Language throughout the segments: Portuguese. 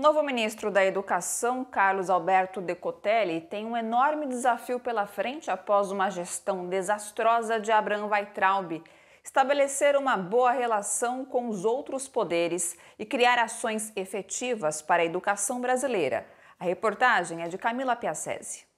Novo ministro da Educação, Carlos Alberto Decotelli, tem um enorme desafio pela frente após uma gestão desastrosa de Abraão Weitraub. Estabelecer uma boa relação com os outros poderes e criar ações efetivas para a educação brasileira. A reportagem é de Camila Piacese.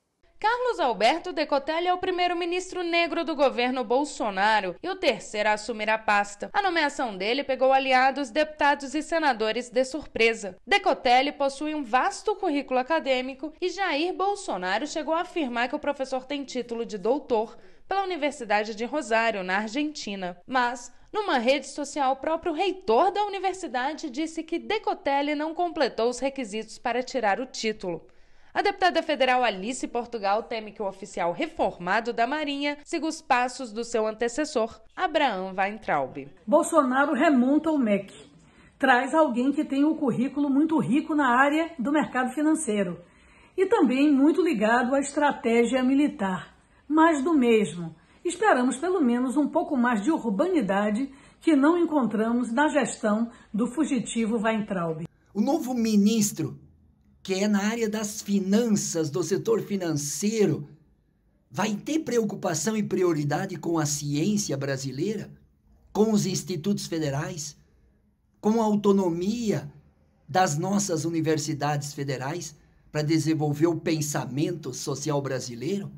Carlos Alberto Decotelli é o primeiro-ministro negro do governo Bolsonaro e o terceiro a assumir a pasta. A nomeação dele pegou aliados, deputados e senadores de surpresa. Decotelli possui um vasto currículo acadêmico e Jair Bolsonaro chegou a afirmar que o professor tem título de doutor pela Universidade de Rosário, na Argentina. Mas, numa rede social, o próprio reitor da universidade disse que Decotelli não completou os requisitos para tirar o título. A deputada federal Alice Portugal teme que o oficial reformado da Marinha siga os passos do seu antecessor, Abraham Weintraub. Bolsonaro remonta o MEC. Traz alguém que tem um currículo muito rico na área do mercado financeiro e também muito ligado à estratégia militar. Mais do mesmo. Esperamos pelo menos um pouco mais de urbanidade que não encontramos na gestão do fugitivo Weintraub. O novo ministro que é na área das finanças, do setor financeiro, vai ter preocupação e prioridade com a ciência brasileira, com os institutos federais, com a autonomia das nossas universidades federais para desenvolver o pensamento social brasileiro?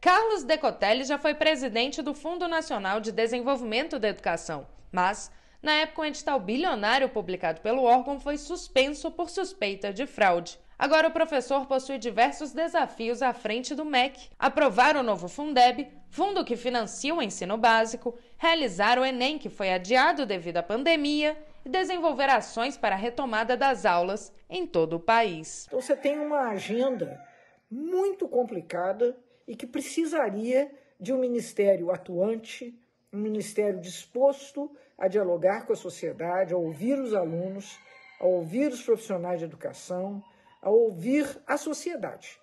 Carlos Decotelli já foi presidente do Fundo Nacional de Desenvolvimento da Educação, mas na época, o um edital bilionário publicado pelo órgão foi suspenso por suspeita de fraude. Agora o professor possui diversos desafios à frente do MEC: aprovar o novo Fundeb, fundo que financia o ensino básico, realizar o Enem que foi adiado devido à pandemia e desenvolver ações para a retomada das aulas em todo o país. Então você tem uma agenda muito complicada e que precisaria de um ministério atuante, um ministério disposto a dialogar com a sociedade, a ouvir os alunos, a ouvir os profissionais de educação, a ouvir a sociedade.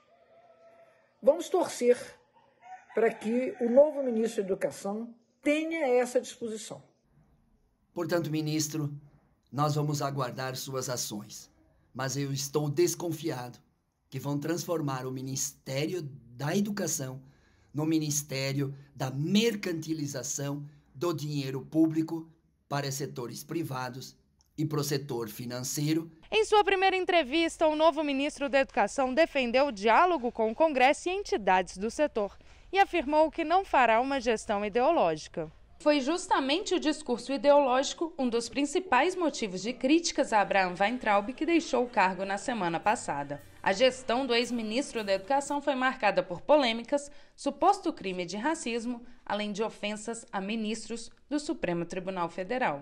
Vamos torcer para que o novo ministro da Educação tenha essa disposição. Portanto, ministro, nós vamos aguardar suas ações, mas eu estou desconfiado que vão transformar o Ministério da Educação no Ministério da Mercantilização do dinheiro público para setores privados e para o setor financeiro. Em sua primeira entrevista, o novo ministro da Educação defendeu o diálogo com o Congresso e entidades do setor e afirmou que não fará uma gestão ideológica. Foi justamente o discurso ideológico um dos principais motivos de críticas a Abraham Weintraub, que deixou o cargo na semana passada. A gestão do ex-ministro da Educação foi marcada por polêmicas, suposto crime de racismo, além de ofensas a ministros do Supremo Tribunal Federal.